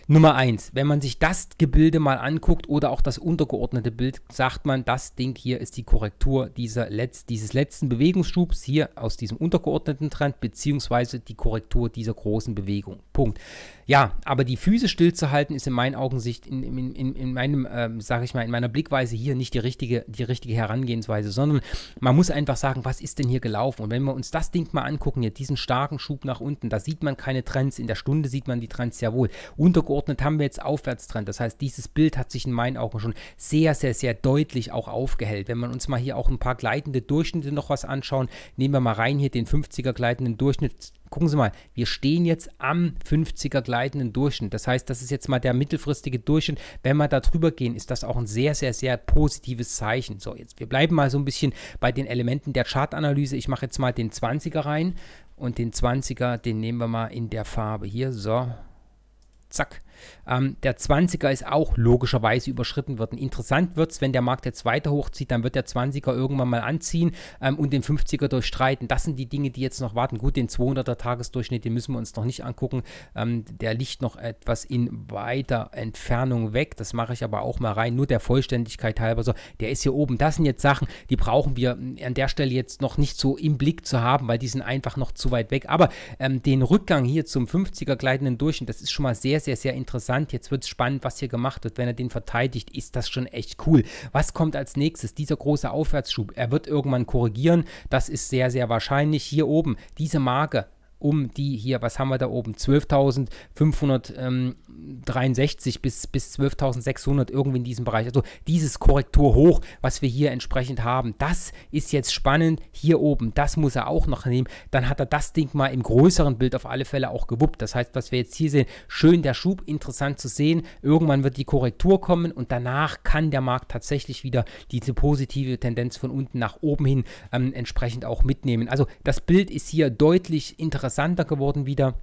Nummer eins, wenn man sich das Gebilde mal anguckt oder auch das untergeordnete Bild, sagt man, das Ding hier ist die Korrektur dieser Letz-, dieses letzten Bewegungsschubs hier aus diesem untergeordneten Trend, beziehungsweise die Korrektur dieser großen Bewegung. Punkt. Ja, aber die Füße stillzuhalten ist in meinen Augen Sicht, in, in, in, in meinem, ähm, sag ich mal, in meiner Blickweise hier nicht die richtige, die richtige Herangehensweise, sondern man muss einfach sagen, was ist denn hier gelaufen? Und wenn wir uns das Ding mal angucken, hier diesen starken Schub nach unten, da sieht man keine Trends. In der Stunde sieht man die Trends sehr wohl. Untergeordnet haben wir jetzt Aufwärtstrend. Das heißt, dieses Bild hat sich in meinen Augen schon sehr, sehr, sehr deutlich auch aufgehellt. Wenn wir uns mal hier auch ein paar gleitende Durchschnitte noch was anschauen, nehmen wir mal rein hier den 50er gleitenden Durchschnitt gucken Sie mal, wir stehen jetzt am 50er gleitenden Durchschnitt. Das heißt, das ist jetzt mal der mittelfristige Durchschnitt. Wenn wir da drüber gehen, ist das auch ein sehr, sehr, sehr positives Zeichen. So, jetzt wir bleiben mal so ein bisschen bei den Elementen der Chartanalyse. Ich mache jetzt mal den 20er rein und den 20er, den nehmen wir mal in der Farbe hier. So, zack. Ähm, der 20er ist auch logischerweise überschritten worden. Interessant wird es, wenn der Markt jetzt weiter hochzieht, dann wird der 20er irgendwann mal anziehen ähm, und den 50er durchstreiten. Das sind die Dinge, die jetzt noch warten. Gut, den 200er Tagesdurchschnitt, den müssen wir uns noch nicht angucken. Ähm, der liegt noch etwas in weiter Entfernung weg. Das mache ich aber auch mal rein, nur der Vollständigkeit halber. So, der ist hier oben. Das sind jetzt Sachen, die brauchen wir ähm, an der Stelle jetzt noch nicht so im Blick zu haben, weil die sind einfach noch zu weit weg. Aber ähm, den Rückgang hier zum 50er gleitenden Durchschnitt, das ist schon mal sehr, sehr, sehr interessant interessant, jetzt wird es spannend, was hier gemacht wird. Wenn er den verteidigt, ist das schon echt cool. Was kommt als nächstes? Dieser große Aufwärtsschub. Er wird irgendwann korrigieren. Das ist sehr, sehr wahrscheinlich. Hier oben, diese Marke um die hier, was haben wir da oben, 12.563 bis, bis 12.600 irgendwie in diesem Bereich. Also dieses Korrekturhoch, was wir hier entsprechend haben, das ist jetzt spannend. Hier oben, das muss er auch noch nehmen. Dann hat er das Ding mal im größeren Bild auf alle Fälle auch gewuppt. Das heißt, was wir jetzt hier sehen, schön der Schub, interessant zu sehen. Irgendwann wird die Korrektur kommen und danach kann der Markt tatsächlich wieder diese positive Tendenz von unten nach oben hin ähm, entsprechend auch mitnehmen. Also das Bild ist hier deutlich interessanter rasanter geworden wieder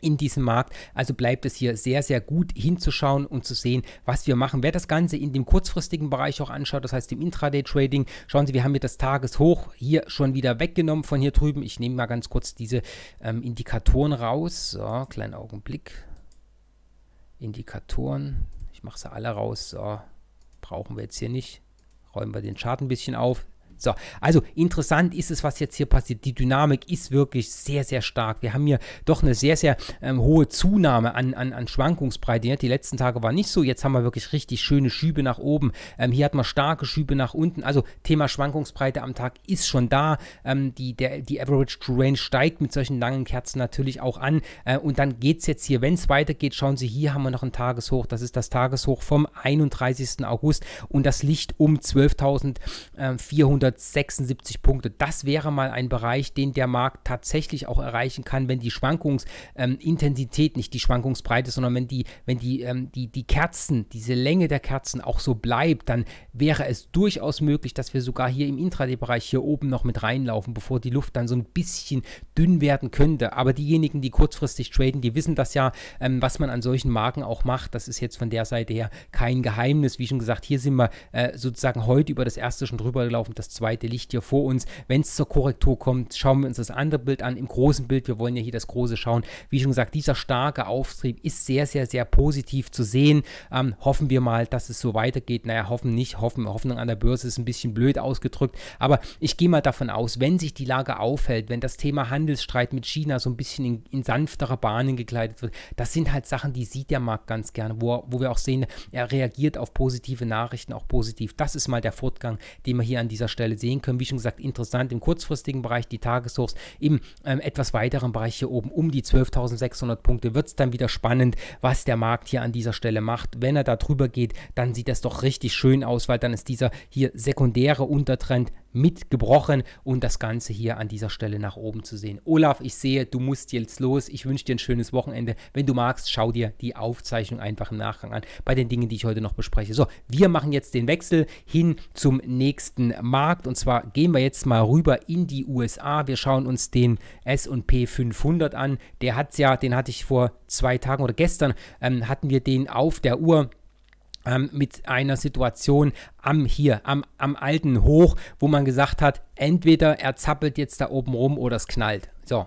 in diesem Markt. Also bleibt es hier sehr, sehr gut hinzuschauen und zu sehen, was wir machen. Wer das Ganze in dem kurzfristigen Bereich auch anschaut, das heißt im Intraday-Trading, schauen Sie, wir haben hier das Tageshoch hier schon wieder weggenommen von hier drüben. Ich nehme mal ganz kurz diese ähm, Indikatoren raus. So, kleinen Augenblick. Indikatoren. Ich mache sie alle raus. So, brauchen wir jetzt hier nicht. Räumen wir den Chart ein bisschen auf. So, also interessant ist es, was jetzt hier passiert. Die Dynamik ist wirklich sehr, sehr stark. Wir haben hier doch eine sehr, sehr ähm, hohe Zunahme an, an, an Schwankungsbreite. Die letzten Tage war nicht so. Jetzt haben wir wirklich richtig schöne Schübe nach oben. Ähm, hier hat man starke Schübe nach unten. Also Thema Schwankungsbreite am Tag ist schon da. Ähm, die, der, die Average True Range steigt mit solchen langen Kerzen natürlich auch an. Äh, und dann geht es jetzt hier, wenn es weitergeht, schauen Sie, hier haben wir noch ein Tageshoch. Das ist das Tageshoch vom 31. August und das Licht um 12.400 176 Punkte. Das wäre mal ein Bereich, den der Markt tatsächlich auch erreichen kann, wenn die Schwankungsintensität, ähm, nicht die Schwankungsbreite, sondern wenn die, wenn die, ähm, die, die Kerzen, diese Länge der Kerzen auch so bleibt, dann wäre es durchaus möglich, dass wir sogar hier im Intraday-Bereich hier oben noch mit reinlaufen, bevor die Luft dann so ein bisschen dünn werden könnte. Aber diejenigen, die kurzfristig traden, die wissen das ja, ähm, was man an solchen Marken auch macht. Das ist jetzt von der Seite her kein Geheimnis. Wie schon gesagt, hier sind wir äh, sozusagen heute über das erste schon drüber gelaufen, das zweite Licht hier vor uns. Wenn es zur Korrektur kommt, schauen wir uns das andere Bild an. Im großen Bild, wir wollen ja hier das große schauen. Wie schon gesagt, dieser starke Auftrieb ist sehr, sehr, sehr positiv zu sehen. Ähm, hoffen wir mal, dass es so weitergeht. Naja, hoffen nicht. Hoffen, Hoffnung an der Börse ist ein bisschen blöd ausgedrückt. Aber ich gehe mal davon aus, wenn sich die Lage aufhält, wenn das Thema Handelsstreit mit China so ein bisschen in, in sanftere Bahnen gekleidet wird, das sind halt Sachen, die sieht der Markt ganz gerne, wo, wo wir auch sehen, er reagiert auf positive Nachrichten auch positiv. Das ist mal der Fortgang, den wir hier an dieser Stelle Anteile sehen können. Wie schon gesagt, interessant im kurzfristigen Bereich, die Tageshochs im ähm, etwas weiteren Bereich hier oben um die 12.600 Punkte wird es dann wieder spannend, was der Markt hier an dieser Stelle macht. Wenn er da drüber geht, dann sieht das doch richtig schön aus, weil dann ist dieser hier sekundäre Untertrend mitgebrochen und das Ganze hier an dieser Stelle nach oben zu sehen. Olaf, ich sehe, du musst jetzt los. Ich wünsche dir ein schönes Wochenende. Wenn du magst, schau dir die Aufzeichnung einfach im Nachgang an bei den Dingen, die ich heute noch bespreche. So, wir machen jetzt den Wechsel hin zum nächsten Markt und zwar gehen wir jetzt mal rüber in die USA. Wir schauen uns den S&P 500 an. Der hat ja, den hatte ich vor zwei Tagen oder gestern ähm, hatten wir den auf der Uhr ähm, mit einer Situation am hier, am, am alten Hoch, wo man gesagt hat, entweder er zappelt jetzt da oben rum oder es knallt. So,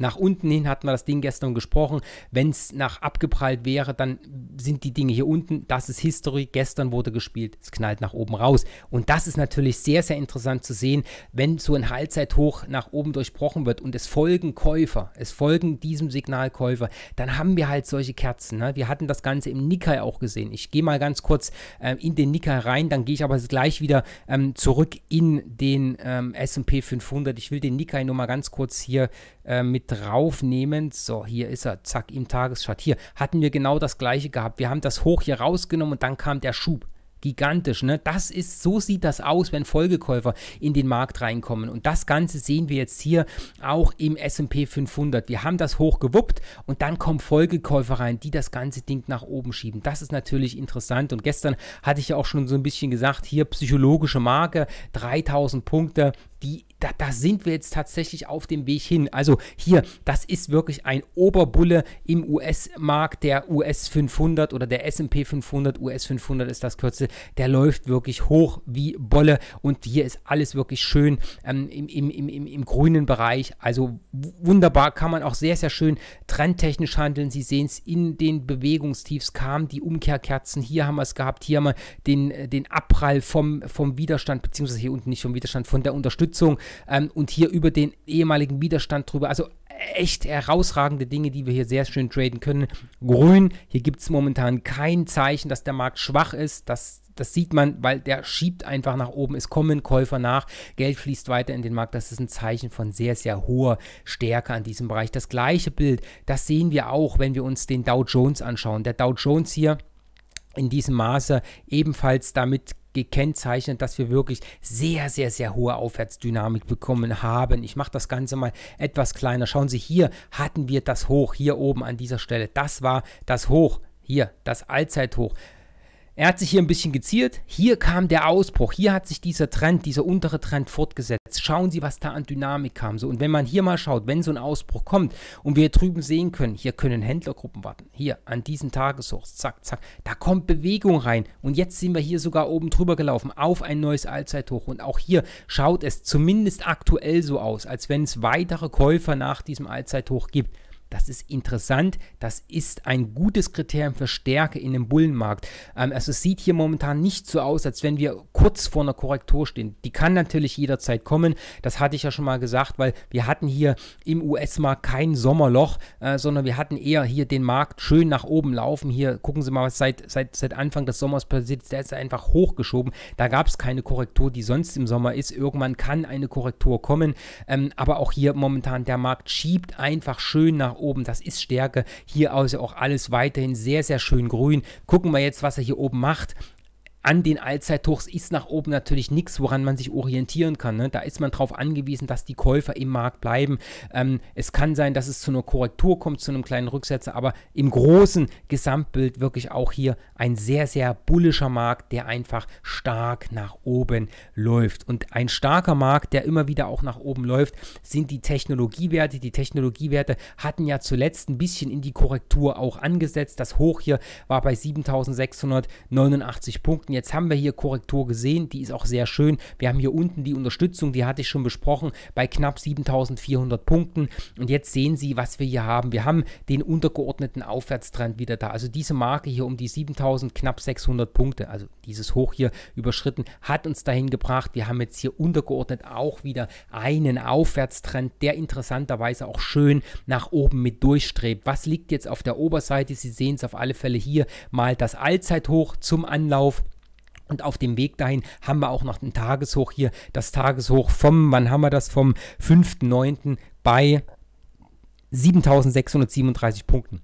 nach unten hin hatten wir das Ding gestern gesprochen. Wenn es nach abgeprallt wäre, dann sind die Dinge hier unten. Das ist History. Gestern wurde gespielt. Es knallt nach oben raus. Und das ist natürlich sehr, sehr interessant zu sehen, wenn so ein Halbzeithoch nach oben durchbrochen wird und es folgen Käufer, es folgen diesem Signal Käufer, dann haben wir halt solche Kerzen. Ne? Wir hatten das Ganze im Nikkei auch gesehen. Ich gehe mal ganz kurz ähm, in den Nikkei rein, dann gehe ich aber gleich wieder ähm, zurück in den ähm, S&P 500. Ich will den Nikkei nur mal ganz kurz hier äh, mit draufnehmen. So, hier ist er, zack, im Tagesschart. Hier hatten wir genau das gleiche gehabt. Wir haben das hoch hier rausgenommen und dann kam der Schub. Gigantisch, ne? Das ist, so sieht das aus, wenn Folgekäufer in den Markt reinkommen. Und das Ganze sehen wir jetzt hier auch im SP 500. Wir haben das hochgewuppt und dann kommen Folgekäufer rein, die das ganze Ding nach oben schieben. Das ist natürlich interessant. Und gestern hatte ich ja auch schon so ein bisschen gesagt, hier psychologische Marke, 3000 Punkte, die da, da sind wir jetzt tatsächlich auf dem Weg hin. Also hier, das ist wirklich ein Oberbulle im US-Markt, der US 500 oder der S&P 500, US 500 ist das Kürze, der läuft wirklich hoch wie Bolle und hier ist alles wirklich schön ähm, im, im, im, im grünen Bereich, also wunderbar, kann man auch sehr, sehr schön trendtechnisch handeln. Sie sehen es, in den Bewegungstiefs kamen die Umkehrkerzen, hier haben wir es gehabt, hier haben wir den, äh, den Abprall vom, vom Widerstand, beziehungsweise hier unten nicht vom Widerstand, von der Unterstützung ähm, und hier über den ehemaligen Widerstand drüber. Also echt herausragende Dinge, die wir hier sehr schön traden können. Grün, hier gibt es momentan kein Zeichen, dass der Markt schwach ist. Das, das sieht man, weil der schiebt einfach nach oben. Es kommen Käufer nach, Geld fließt weiter in den Markt. Das ist ein Zeichen von sehr, sehr hoher Stärke an diesem Bereich. Das gleiche Bild, das sehen wir auch, wenn wir uns den Dow Jones anschauen. Der Dow Jones hier in diesem Maße ebenfalls damit gekennzeichnet, dass wir wirklich sehr, sehr, sehr hohe Aufwärtsdynamik bekommen haben. Ich mache das Ganze mal etwas kleiner. Schauen Sie, hier hatten wir das Hoch, hier oben an dieser Stelle. Das war das Hoch, hier das Allzeithoch. Er hat sich hier ein bisschen geziert. Hier kam der Ausbruch. Hier hat sich dieser Trend, dieser untere Trend fortgesetzt. Schauen Sie, was da an Dynamik kam. So, und wenn man hier mal schaut, wenn so ein Ausbruch kommt und wir hier drüben sehen können, hier können Händlergruppen warten. Hier an diesen Tagessource. Zack, zack. Da kommt Bewegung rein. Und jetzt sind wir hier sogar oben drüber gelaufen auf ein neues Allzeithoch. Und auch hier schaut es zumindest aktuell so aus, als wenn es weitere Käufer nach diesem Allzeithoch gibt. Das ist interessant. Das ist ein gutes Kriterium für Stärke in dem Bullenmarkt. Ähm, also es sieht hier momentan nicht so aus, als wenn wir kurz vor einer Korrektur stehen. Die kann natürlich jederzeit kommen. Das hatte ich ja schon mal gesagt, weil wir hatten hier im US-Markt kein Sommerloch, äh, sondern wir hatten eher hier den Markt schön nach oben laufen. Hier gucken Sie mal, was seit, seit, seit Anfang des Sommers passiert ist. Der ist einfach hochgeschoben. Da gab es keine Korrektur, die sonst im Sommer ist. Irgendwann kann eine Korrektur kommen. Ähm, aber auch hier momentan der Markt schiebt einfach schön nach oben oben, das ist Stärke. Hier also auch alles weiterhin sehr, sehr schön grün. Gucken wir jetzt, was er hier oben macht an den Allzeithochs ist nach oben natürlich nichts, woran man sich orientieren kann. Ne? Da ist man darauf angewiesen, dass die Käufer im Markt bleiben. Ähm, es kann sein, dass es zu einer Korrektur kommt, zu einem kleinen Rücksetzer, aber im großen Gesamtbild wirklich auch hier ein sehr, sehr bullischer Markt, der einfach stark nach oben läuft. Und ein starker Markt, der immer wieder auch nach oben läuft, sind die Technologiewerte. Die Technologiewerte hatten ja zuletzt ein bisschen in die Korrektur auch angesetzt. Das Hoch hier war bei 7.689 Punkten. Seiten. Jetzt haben wir hier Korrektur gesehen, die ist auch sehr schön. Wir haben hier unten die Unterstützung, die hatte ich schon besprochen, bei knapp 7400 Punkten. Und jetzt sehen Sie, was wir hier haben. Wir haben den untergeordneten Aufwärtstrend wieder da. Also diese Marke hier um die 7000, knapp 600 Punkte, also dieses Hoch hier überschritten, hat uns dahin gebracht. Wir haben jetzt hier untergeordnet auch wieder einen Aufwärtstrend, der interessanterweise auch schön nach oben mit durchstrebt. Was liegt jetzt auf der Oberseite? Sie sehen es auf alle Fälle hier mal das Allzeithoch zum Anlauf und auf dem Weg dahin haben wir auch noch ein Tageshoch hier. Das Tageshoch vom, wann haben wir das? Vom 5.9. bei 7637 Punkten.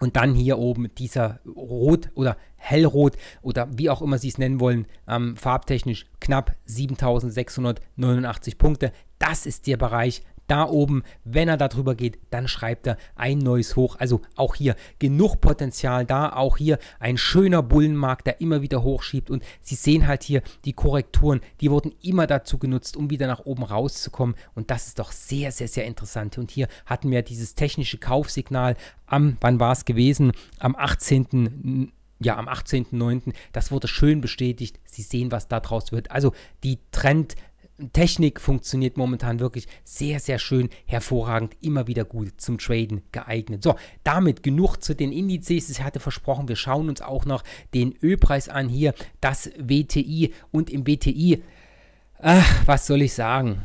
Und dann hier oben dieser rot oder hellrot oder wie auch immer Sie es nennen wollen, ähm, farbtechnisch knapp 7689 Punkte. Das ist der Bereich, da oben. Wenn er da drüber geht, dann schreibt er ein neues Hoch. Also auch hier genug Potenzial da. Auch hier ein schöner Bullenmarkt, der immer wieder hochschiebt. Und Sie sehen halt hier die Korrekturen, die wurden immer dazu genutzt, um wieder nach oben rauszukommen. Und das ist doch sehr, sehr, sehr interessant. Und hier hatten wir dieses technische Kaufsignal am, wann war es gewesen? Am 18 ja, am 18.09. Das wurde schön bestätigt. Sie sehen, was da draus wird. Also die Trend, Technik funktioniert momentan wirklich sehr, sehr schön, hervorragend, immer wieder gut zum Traden geeignet. So, damit genug zu den Indizes. Ich hatte versprochen, wir schauen uns auch noch den Ölpreis an hier, das WTI und im WTI, ach, was soll ich sagen?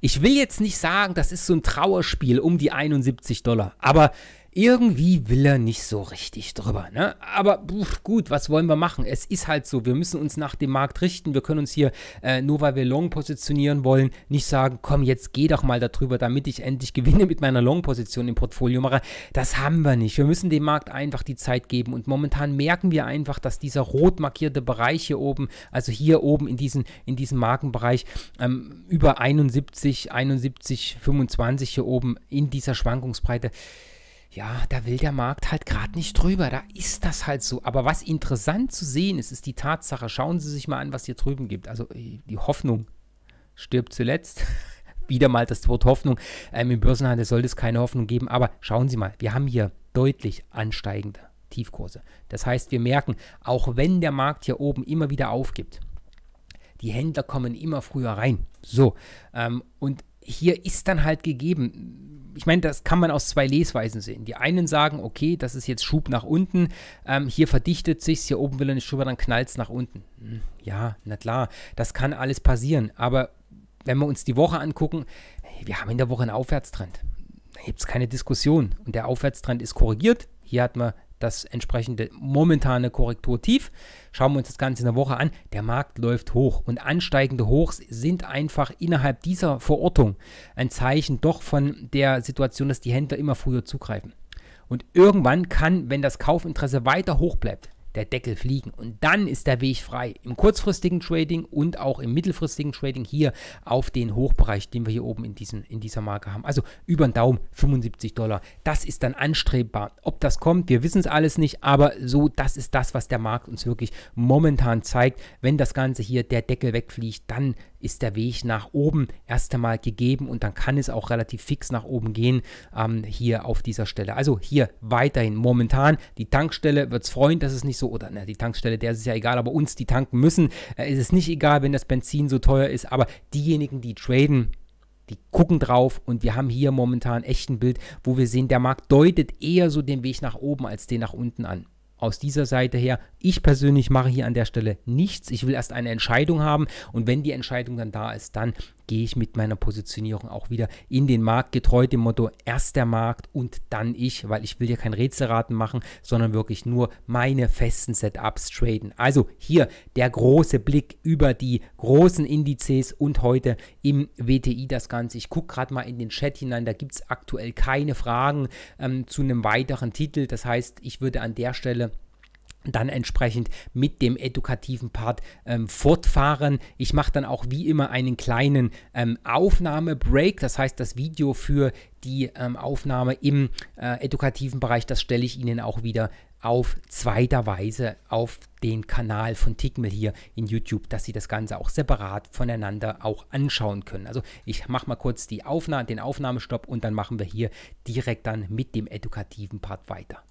Ich will jetzt nicht sagen, das ist so ein Trauerspiel um die 71 Dollar, aber irgendwie will er nicht so richtig drüber, ne? Aber pff, gut, was wollen wir machen? Es ist halt so, wir müssen uns nach dem Markt richten. Wir können uns hier, äh, nur weil wir Long positionieren wollen, nicht sagen, komm, jetzt geh doch mal darüber, damit ich endlich gewinne mit meiner Long-Position im Portfolio mache. Das haben wir nicht. Wir müssen dem Markt einfach die Zeit geben. Und momentan merken wir einfach, dass dieser rot markierte Bereich hier oben, also hier oben in, diesen, in diesem Markenbereich, ähm, über 71, 71, 25 hier oben in dieser Schwankungsbreite, ja, da will der Markt halt gerade nicht drüber. Da ist das halt so. Aber was interessant zu sehen ist, ist die Tatsache, schauen Sie sich mal an, was hier drüben gibt. Also äh, die Hoffnung stirbt zuletzt. Wieder mal das Wort Hoffnung. Ähm, Im Börsenhandel sollte es keine Hoffnung geben. Aber schauen Sie mal, wir haben hier deutlich ansteigende Tiefkurse. Das heißt, wir merken, auch wenn der Markt hier oben immer wieder aufgibt, die Händler kommen immer früher rein. So, ähm, und hier ist dann halt gegeben, ich meine, das kann man aus zwei Lesweisen sehen. Die einen sagen, okay, das ist jetzt Schub nach unten, ähm, hier verdichtet sich, hier oben will er nicht drüber, dann knallt es nach unten. Hm, ja, na klar, das kann alles passieren, aber wenn wir uns die Woche angucken, wir haben in der Woche einen Aufwärtstrend. Da gibt es keine Diskussion. Und der Aufwärtstrend ist korrigiert. Hier hat man das entsprechende momentane Korrekturtief. Schauen wir uns das Ganze in der Woche an. Der Markt läuft hoch und ansteigende Hochs sind einfach innerhalb dieser Verortung ein Zeichen doch von der Situation, dass die Händler immer früher zugreifen. Und irgendwann kann, wenn das Kaufinteresse weiter hoch bleibt, der Deckel fliegen. Und dann ist der Weg frei im kurzfristigen Trading und auch im mittelfristigen Trading hier auf den Hochbereich, den wir hier oben in, diesen, in dieser Marke haben. Also über den Daumen 75 Dollar. Das ist dann anstrebbar. Ob das kommt, wir wissen es alles nicht, aber so, das ist das, was der Markt uns wirklich momentan zeigt. Wenn das Ganze hier der Deckel wegfliegt, dann ist der Weg nach oben erst einmal gegeben und dann kann es auch relativ fix nach oben gehen ähm, hier auf dieser Stelle. Also hier weiterhin momentan die Tankstelle wird es freuen, dass es nicht so, oder ne, die Tankstelle, der ist ja egal, aber uns, die tanken müssen, äh, ist es nicht egal, wenn das Benzin so teuer ist, aber diejenigen, die traden, die gucken drauf und wir haben hier momentan echt ein Bild, wo wir sehen, der Markt deutet eher so den Weg nach oben als den nach unten an aus dieser Seite her, ich persönlich mache hier an der Stelle nichts. Ich will erst eine Entscheidung haben und wenn die Entscheidung dann da ist, dann gehe ich mit meiner Positionierung auch wieder in den Markt, getreu dem Motto, erst der Markt und dann ich, weil ich will ja kein Rätselraten machen, sondern wirklich nur meine festen Setups traden. Also hier der große Blick über die großen Indizes und heute im WTI das Ganze. Ich gucke gerade mal in den Chat hinein, da gibt es aktuell keine Fragen ähm, zu einem weiteren Titel. Das heißt, ich würde an der Stelle dann entsprechend mit dem edukativen Part ähm, fortfahren. Ich mache dann auch wie immer einen kleinen ähm, Aufnahmebreak, das heißt das Video für die ähm, Aufnahme im äh, edukativen Bereich, das stelle ich Ihnen auch wieder auf zweiter Weise auf den Kanal von Tickmill hier in YouTube, dass Sie das Ganze auch separat voneinander auch anschauen können. Also ich mache mal kurz die Aufnahme, den Aufnahmestopp und dann machen wir hier direkt dann mit dem edukativen Part weiter.